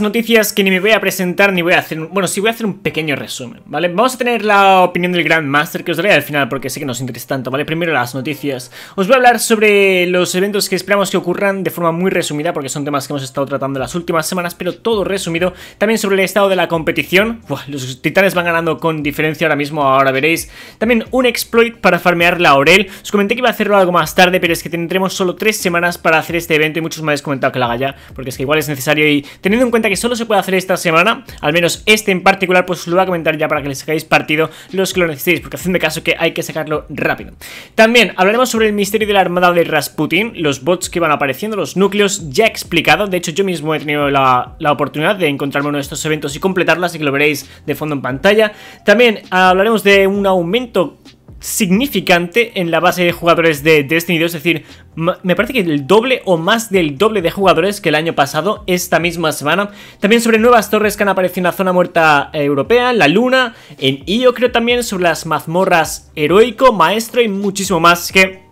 noticias que ni me voy a presentar ni voy a hacer... Bueno, sí voy a hacer un pequeño resumen, ¿vale? Vamos a tener la opinión del Grand Master que os daré al final porque sé que nos interesa tanto, ¿vale? Primero las noticias. Os voy a hablar sobre los eventos que esperamos que ocurran de forma muy resumida porque son temas que hemos estado tratando las últimas semanas, pero todo resumido. También sobre el estado de la competición. los titanes van ganando con diferencia ahora mismo, ahora veréis. También un exploit para farmear la orel Os comenté que iba a hacerlo algo más tarde, pero es que tendremos solo tres semanas para hacer este evento y muchos me habéis comentado que la haga ya porque es que igual es necesario y teniendo en cuenta que solo se puede hacer esta semana, al menos este en particular, pues os lo voy a comentar ya para que les sacáis partido los que lo necesitéis, porque hacen caso que hay que sacarlo rápido. También hablaremos sobre el misterio de la armada de Rasputin, los bots que van apareciendo, los núcleos ya explicado De hecho, yo mismo he tenido la, oportunidad de encontrarme uno de estos eventos y completarlas así que lo veréis de fondo en pantalla. También hablaremos de un aumento significante en la base de jugadores de Destiny 2, es decir, me parece que el doble o más del doble de jugadores que el año pasado, esta misma semana. También sobre nuevas torres que han aparecido en la zona muerta europea, la luna, en IO creo también, sobre las mazmorras heroico, maestro y muchísimo más que...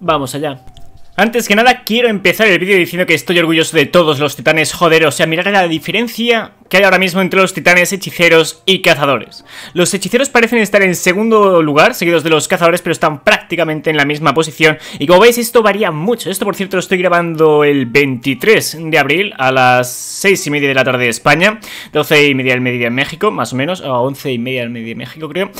Vamos allá. Antes que nada, quiero empezar el vídeo diciendo que estoy orgulloso de todos los titanes, joderos. o sea, mirar la diferencia que hay ahora mismo entre los titanes, hechiceros y cazadores. Los hechiceros parecen estar en segundo lugar, seguidos de los cazadores, pero están prácticamente en la misma posición. Y como veis, esto varía mucho. Esto, por cierto, lo estoy grabando el 23 de abril a las 6 y media de la tarde de España, 12 y media del mediodía en México, más o menos, o 11 y media del mediodía en México, creo.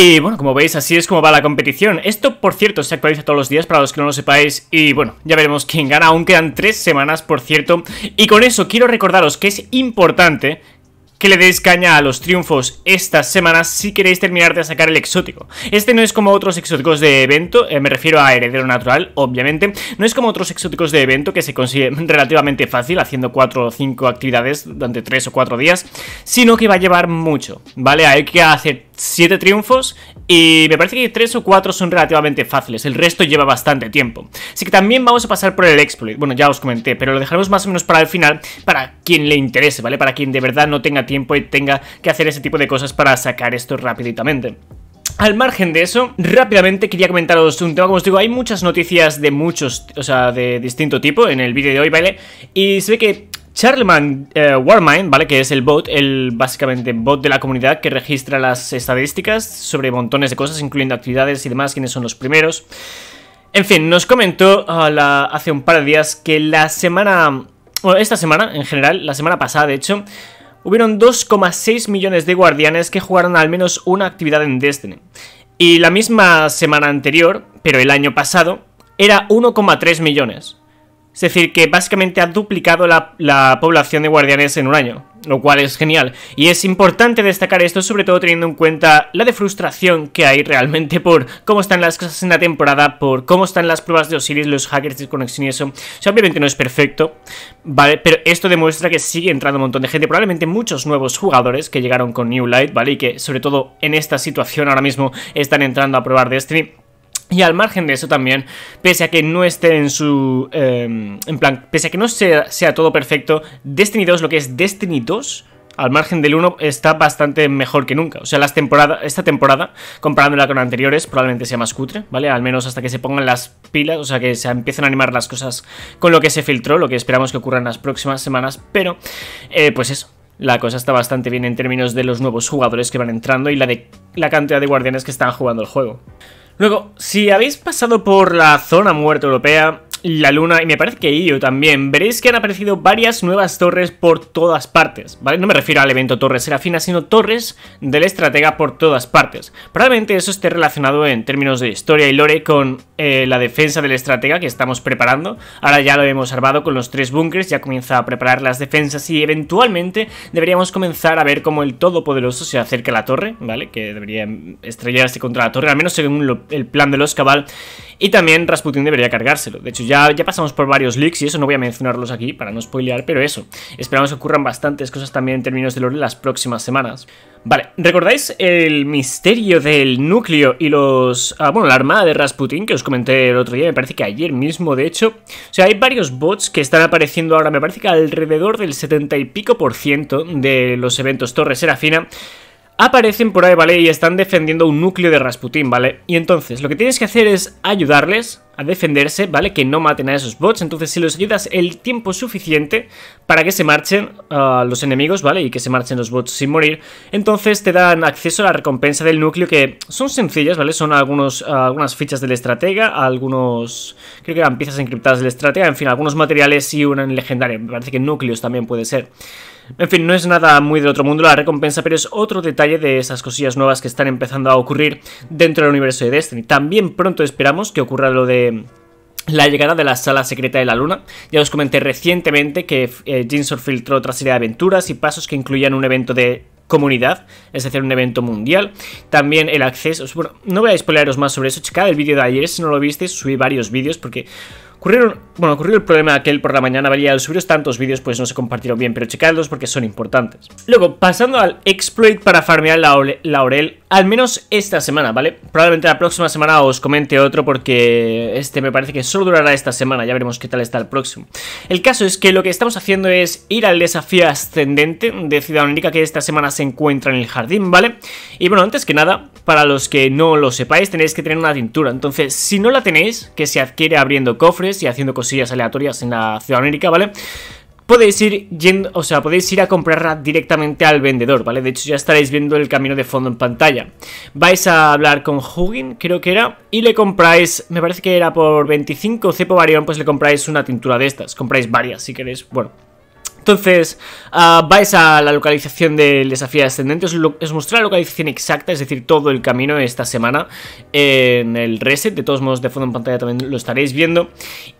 Y bueno, como veis, así es como va la competición. Esto, por cierto, se actualiza todos los días para los que no lo sepáis. Y bueno, ya veremos quién gana. Aún quedan tres semanas, por cierto. Y con eso quiero recordaros que es importante que le deis caña a los triunfos estas semanas si queréis terminar de sacar el exótico. Este no es como otros exóticos de evento, eh, me refiero a heredero natural, obviamente, no es como otros exóticos de evento que se consigue relativamente fácil haciendo 4 o 5 actividades durante 3 o 4 días, sino que va a llevar mucho, ¿vale? Hay que hacer 7 triunfos y me parece que tres o cuatro son relativamente fáciles, el resto lleva bastante tiempo. Así que también vamos a pasar por el exploit, bueno, ya os comenté, pero lo dejaremos más o menos para el final, para quien le interese, ¿vale? Para quien de verdad no tenga tiempo y tenga que hacer ese tipo de cosas para sacar esto rápidamente Al margen de eso, rápidamente quería comentaros un tema, como os digo, hay muchas noticias de muchos, o sea, de distinto tipo en el vídeo de hoy, ¿vale? Y se ve que Charlemagne eh, Warmind, ¿vale? Que es el bot, el básicamente bot de la comunidad que registra las estadísticas sobre montones de cosas, incluyendo actividades y demás, quienes son los primeros. En fin, nos comentó ah, la, hace un par de días que la semana... Bueno, esta semana en general, la semana pasada de hecho, hubieron 2,6 millones de guardianes que jugaron al menos una actividad en Destiny. Y la misma semana anterior, pero el año pasado, era 1,3 millones. Es decir, que básicamente ha duplicado la, población de guardianes en un año, lo cual es genial. Y es importante destacar esto, sobre todo teniendo en cuenta la de frustración que hay realmente por cómo están las cosas en la temporada, por cómo están las pruebas de Osiris, los hackers de conexión y eso. O obviamente no es perfecto, ¿vale? Pero esto demuestra que sigue entrando un montón de gente, probablemente muchos nuevos jugadores que llegaron con New Light, ¿vale? Y que sobre todo en esta situación ahora mismo están entrando a probar Destiny. Y al margen de eso también, pese a que no esté en su... Em, en plan, pese a que no sea, sea, todo perfecto, Destiny 2, lo que es Destiny 2, al margen del 1, está bastante mejor que nunca. O sea, las temporada, esta temporada, comparándola con anteriores, probablemente sea más cutre, ¿vale? Al menos hasta que se pongan las pilas, o sea, que se empiecen a animar las cosas con lo que se filtró, lo que esperamos que ocurra en las próximas semanas, pero, eh, pues eso, la cosa está bastante bien en términos de los nuevos jugadores que van entrando y la, de, la cantidad de guardianes que están jugando el juego. Luego, si habéis pasado por la zona muerta europea, la luna y me parece que yo también, veréis que han aparecido varias nuevas torres por todas partes, ¿vale? No me refiero al evento Torres Serafina, sino torres del estratega por todas partes. Probablemente eso esté relacionado en términos de historia y lore con eh, la defensa del estratega que estamos preparando. Ahora ya lo hemos armado con los tres búnkers, ya comienza a preparar las defensas y eventualmente deberíamos comenzar a ver cómo el Todopoderoso se acerca a la torre, ¿vale? Que debería estrellarse contra la torre, al menos según el plan de los cabal. Y también Rasputin debería cargárselo. De hecho, ya ya, pasamos por varios leaks y eso no voy a mencionarlos aquí para no spoilear, pero eso. Esperamos que ocurran bastantes cosas también en términos de lore las próximas semanas. Vale, ¿recordáis el misterio del núcleo y los... Ah, bueno, la armada de Rasputin que os comenté el otro día, me parece que ayer mismo, de hecho. O sea, hay varios bots que están apareciendo ahora, me parece que alrededor del 70 y pico por ciento de los eventos Torre Serafina aparecen por ahí, ¿vale? Y están defendiendo un núcleo de Rasputin, ¿vale? Y entonces lo que tienes que hacer es ayudarles a defenderse, ¿vale? Que no maten a esos bots. Entonces si los ayudas el tiempo suficiente para que se marchen ah, los enemigos, ¿vale? Y que se marchen los bots sin morir, entonces te dan acceso a la recompensa del núcleo que son sencillas, ¿vale? Son algunos, ah, algunas fichas del estratega, algunos... Creo que eran piezas encriptadas del estratega, en fin, algunos materiales y una legendario, Me parece que núcleos también puede ser. En fin, no es nada muy del otro mundo la recompensa, pero es otro detalle de esas cosillas nuevas que están empezando a ocurrir dentro del universo de Destiny. También pronto esperamos que ocurra lo de la llegada de la sala secreta de la luna. Ya os comenté recientemente que eh, filtró otra serie de aventuras y pasos que incluían un evento de comunidad, es decir, un evento mundial. También el acceso... Bueno, no voy a más sobre eso, checad el vídeo de ayer, si no lo viste, subí varios vídeos porque bueno, ocurrió el problema aquel por la mañana, valía al subiros tantos vídeos, pues no se compartieron bien, pero checadlos porque son importantes. Luego, pasando al exploit para farmear la laurel, al menos esta semana, ¿vale? Probablemente la próxima semana os comente otro porque este me parece que solo durará esta semana, ya veremos qué tal está el próximo. El caso es que lo que estamos haciendo es ir al desafío ascendente de Ciudad única que esta semana se encuentra en el jardín, ¿vale? Y bueno, antes que nada, para los que no lo sepáis, tenéis que tener una tintura, entonces si no la tenéis, que se adquiere abriendo cofres, y haciendo cosillas aleatorias en la Ciudad América, ¿vale? podéis ir yendo, o sea, podéis ir a comprarla directamente al vendedor, ¿vale? De hecho, ya estaréis viendo el camino de fondo en pantalla. Vais a hablar con Hugin, creo que era, y le compráis, me parece que era por 25 cepo varión, pues le compráis una tintura de estas. Compráis varias si queréis, bueno, entonces, ah, vais a la localización del desafío ascendente. Os, os mostré la localización exacta, es decir, todo el camino esta semana en el reset. De todos modos, de fondo en pantalla también lo estaréis viendo.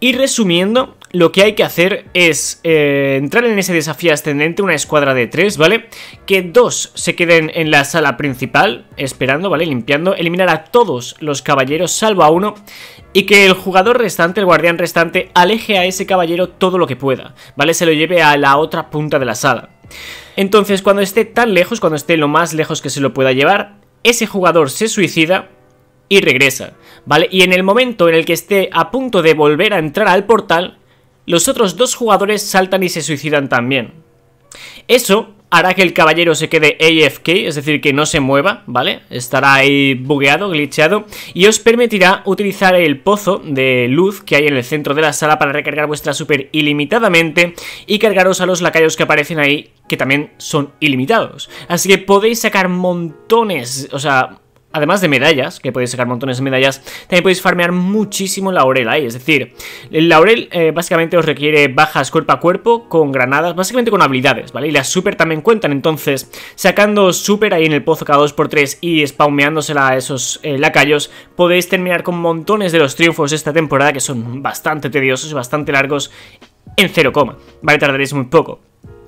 Y resumiendo, lo que hay que hacer es eh, entrar en ese desafío ascendente, una escuadra de tres, ¿vale? Que dos se queden en la sala principal, esperando, ¿vale? Limpiando, eliminar a todos los caballeros, salvo a uno, y que el jugador restante, el guardián restante, aleje a ese caballero todo lo que pueda, ¿vale? Se lo lleve a la otra punta de la sala. Entonces, cuando esté tan lejos, cuando esté lo más lejos que se lo pueda llevar, ese jugador se suicida y regresa, ¿vale? Y en el momento en el que esté a punto de volver a entrar al portal, los otros dos jugadores saltan y se suicidan también. Eso hará que el caballero se quede AFK, es decir, que no se mueva, ¿vale? Estará ahí bugueado, glitchado y os permitirá utilizar el pozo de luz que hay en el centro de la sala para recargar vuestra super ilimitadamente y cargaros a los lacayos que aparecen ahí, que también son ilimitados. Así que podéis sacar montones, o sea, Además de medallas, que podéis sacar montones de medallas, también podéis farmear muchísimo laurel ahí. Es decir, el laurel eh, básicamente os requiere bajas cuerpo a cuerpo con granadas, básicamente con habilidades, ¿vale? Y las super también cuentan, entonces sacando super ahí en el pozo cada 2x3 y spawneándosela a esos eh, lacayos, podéis terminar con montones de los triunfos de esta temporada que son bastante tediosos, y bastante largos en 0, vale, tardaréis muy poco.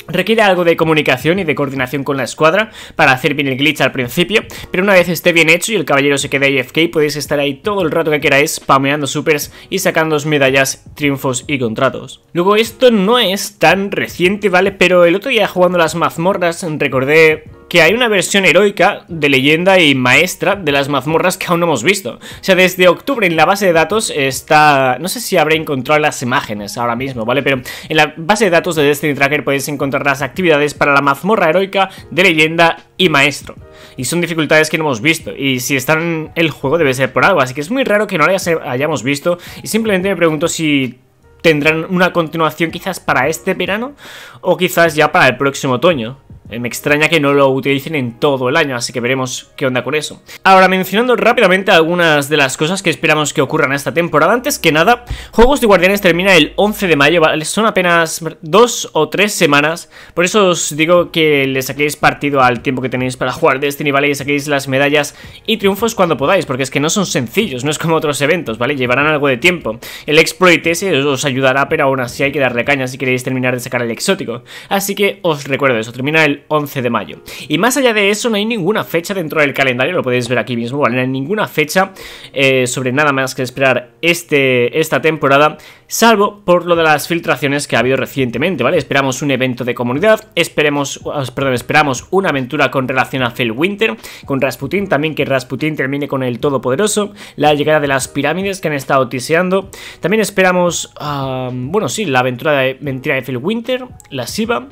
Requiere algo de comunicación y de coordinación con la escuadra para hacer bien el glitch al principio, pero una vez esté bien hecho y el caballero se quede AFK, podéis estar ahí todo el rato que queráis spameando supers y sacando medallas, triunfos y contratos. Luego esto no es tan reciente, ¿vale? Pero el otro día jugando las mazmorras recordé que hay una versión heroica de leyenda y maestra de las mazmorras que aún no hemos visto. O sea, desde octubre en la base de datos está... No sé si habré encontrado las imágenes ahora mismo, ¿vale? Pero en la base de datos de Destiny Tracker podéis encontrar las actividades para la mazmorra heroica de leyenda y maestro. Y son dificultades que no hemos visto. Y si están en el juego debe ser por algo. Así que es muy raro que no las hayamos visto. Y simplemente me pregunto si tendrán una continuación quizás para este verano o quizás ya para el próximo otoño. Eh, me extraña que no lo utilicen en todo el año, así que veremos qué onda con eso. Ahora, mencionando rápidamente algunas de las cosas que esperamos que ocurran esta temporada. Antes que nada, Juegos de Guardianes termina el 11 de mayo, ¿vale? Son apenas dos o tres semanas. Por eso os digo que le saquéis partido al tiempo que tenéis para jugar Destiny, ¿vale? Y saquéis las medallas y triunfos cuando podáis, porque es que no son sencillos, no es como otros eventos, ¿vale? Llevarán algo de tiempo. El exploit ese os ayudará, pero aún así hay que darle caña si queréis terminar de sacar el exótico. Así que os recuerdo eso, termina el 11 de mayo. Y más allá de eso, no hay ninguna fecha dentro del calendario, lo podéis ver aquí mismo, No hay ninguna fecha eh, sobre nada más que esperar este, esta temporada, salvo por lo de las filtraciones que ha habido recientemente, ¿vale? Esperamos un evento de comunidad, esperemos, ah, perdón, esperamos una aventura con relación a Phil Winter, con Rasputin también, que Rasputin termine con el Todopoderoso, la llegada de las pirámides que han estado tiseando, también esperamos, ah, bueno, sí, la aventura de mentira de Phil Winter, la Siva,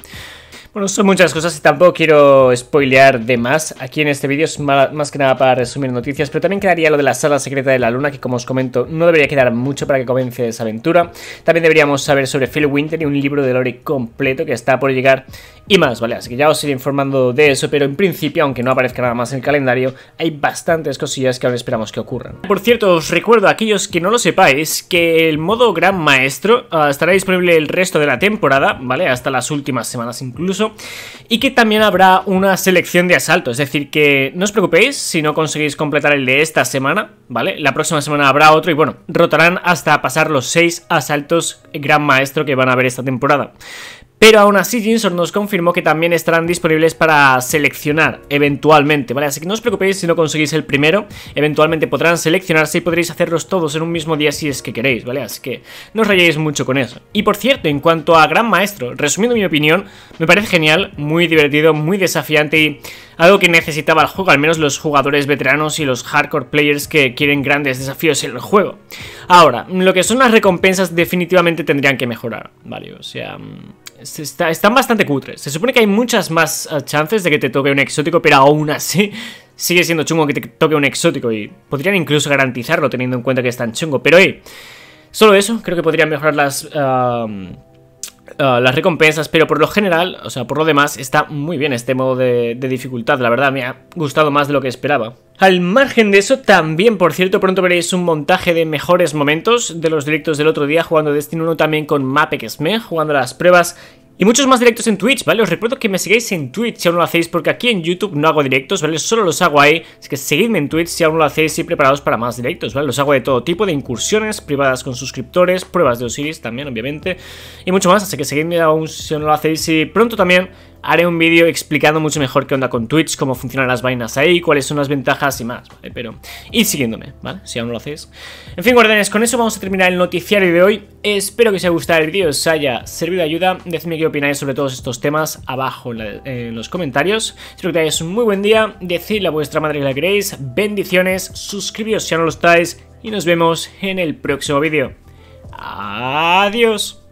bueno, son muchas cosas y tampoco quiero spoilear de más. Aquí en este vídeo es más que nada para resumir noticias, pero también quedaría lo de la sala secreta de la luna, que como os comento, no debería quedar mucho para que comience esa aventura. También deberíamos saber sobre Phil Winter y un libro de lore completo que está por llegar y más, ¿vale? Así que ya os iré informando de eso, pero en principio, aunque no aparezca nada más en el calendario, hay bastantes cosillas que aún esperamos que ocurran. Por cierto, os recuerdo a aquellos que no lo sepáis que el modo Gran Maestro ah, estará disponible el resto de la temporada, ¿vale? Hasta las últimas semanas incluso, y que también habrá una selección de asaltos es decir, que no os preocupéis si no conseguís completar el de esta semana, ¿vale? La próxima semana habrá otro y bueno, rotarán hasta pasar los 6 asaltos Gran Maestro que van a haber esta temporada. Pero aún así Jinson nos confirmó que también estarán disponibles para seleccionar eventualmente, ¿vale? Así que no os preocupéis si no conseguís el primero, eventualmente podrán seleccionarse y podréis hacerlos todos en un mismo día si es que queréis, ¿vale? Así que no os rayéis mucho con eso. Y por cierto, en cuanto a Gran Maestro, resumiendo mi opinión, me parece genial, muy divertido, muy desafiante y algo que necesitaba el juego, al menos los jugadores veteranos y los hardcore players que quieren grandes desafíos en el juego. Ahora, lo que son las recompensas definitivamente tendrían que mejorar, ¿vale? O sea... Mm, están bastante cutres. Se supone que hay muchas más eh, chances de que te toque un exótico, pero aún así sigue siendo chungo que te toque un exótico y podrían incluso garantizarlo teniendo en cuenta que es tan chungo. Pero, hey, solo eso, creo que podrían mejorar las... Eh, las recompensas, pero por lo general, o sea, por lo demás, está muy bien este modo de, dificultad, la verdad, me ha gustado más de lo que esperaba. Al margen de eso, también, por cierto, pronto veréis un montaje de mejores momentos de los directos del otro día, jugando Destiny 1 también con Mapek jugando las pruebas y muchos más directos en Twitch, ¿vale? Os recuerdo que me seguís en Twitch si aún no lo hacéis, porque aquí en YouTube no hago directos, ¿vale? Solo los hago ahí, así que seguidme en Twitch si aún no lo hacéis y preparados para más directos, ¿vale? Los hago de todo tipo, de incursiones privadas con suscriptores, pruebas de Osiris también, obviamente, y mucho más, así que seguidme aún si aún no lo hacéis y pronto también haré un vídeo explicando mucho mejor qué onda con Twitch, cómo funcionan las vainas ahí, cuáles son las ventajas y más, ¿vale? Pero Y siguiéndome, ¿vale? Si aún no lo hacéis. En fin, guardianes, con eso vamos a terminar el noticiario de hoy. Espero que os haya gustado el vídeo, os haya servido de ayuda. Decidme qué opináis sobre todos estos temas abajo en, los comentarios. Espero que tengáis un muy buen día. Decidle a vuestra madre que la queréis. Bendiciones, suscribíos si aún no lo estáis y nos vemos en el próximo vídeo. Adiós.